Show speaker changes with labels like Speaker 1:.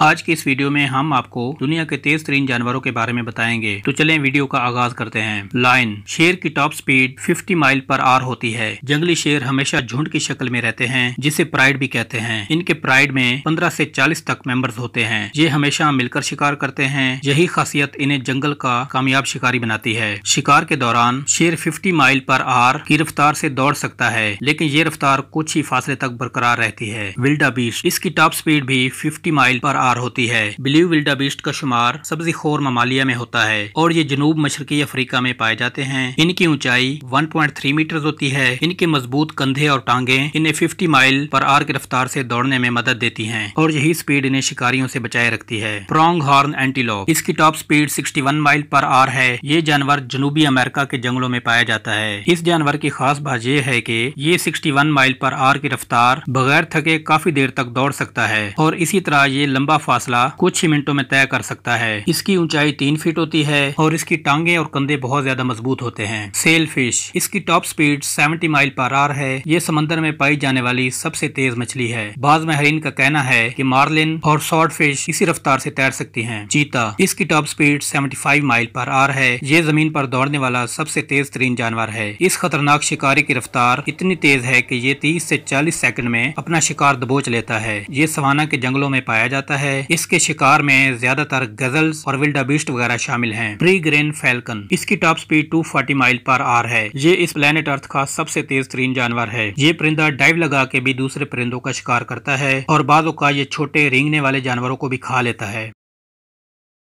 Speaker 1: आज के इस वीडियो में हम आपको दुनिया के तेज तरीन जानवरों के बारे में बताएंगे तो चलें वीडियो का आगाज करते हैं लाइन शेर की top speed 50 mile per hour होती है जंगली शेर हमेशा झुंड की शक्ल में रहते हैं जिसे प्राइड भी कहते हैं इनके प्राइड में 15 से 40 तक मेंबर्स होते हैं ये हमेशा मिलकर शिकार करते हैं यही खासियत इन्हें जंगल का कामयाब शिकारी बनाती है शिकार के दौरान शेर फिफ्टी माइल पर आर की रफ्तार से दौड़ सकता है लेकिन ये रफ्तार कुछ ही फासले तक बरकरार रहती है विल्डा बीच इसकी टॉप स्पीड भी फिफ्टी माइल पर आर शुमार होती है ब्लू विल्डा बीस्ट का शुमार सब्जी खोर ममालिया में होता है और ये जनूब मशरकी अफ्रीका में पाए जाते हैं इनकी ऊंचाई 1.3 मीटर होती है इनके मजबूत कंधे और टांगे इन्हें 50 माइल पर आर की रफ्तार से दौड़ने में मदद देती हैं और यही स्पीड इन्हें शिकारियों से बचाए रखती है प्रोंग हॉर्न एंटीलोप इसकी top speed 61 mile per hour है ये जानवर जनूबी अमेरिका के जंगलों में पाया जाता है इस जानवर की खास बात यह है की ये सिक्सटी माइल पर आर की रफ्तार बगैर थके काफी देर तक दौड़ सकता है और इसी तरह ये लंबा फासला कुछ ही मिनटों में तय कर सकता है इसकी ऊंचाई तीन फीट होती है और इसकी टांगे और कंधे बहुत ज्यादा मजबूत होते हैं सेल फिश इसकी top speed 70 mile per hour है ये समंदर में पाई जाने वाली सबसे तेज मछली है बाज महरीन का कहना है कि मार्लिन और शॉर्ट फिश इसी रफ्तार से तैर सकती हैं। चीता इसकी top speed 75 mile per hour है ये जमीन पर दौड़ने वाला सबसे तेज तरीन जानवर है इस खतरनाक शिकारी की रफ्तार इतनी तेज है की ये तीस ऐसी चालीस सेकंड में अपना शिकार दबोच लेता है ये सवाना के जंगलों में पाया जाता है है इसके शिकार में ज्यादातर गजल्स और विल्डा बीस्ट वगैरह शामिल हैं प्री ग्रेन फैल्कन इसकी top speed 240 mile per hour है ये इस प्लेनेट अर्थ का सबसे तेज तरीन जानवर है ये परिंदा डाइव लगा के भी दूसरे परिंदों का शिकार करता है और बाद ये छोटे रेंगने वाले जानवरों को भी खा लेता है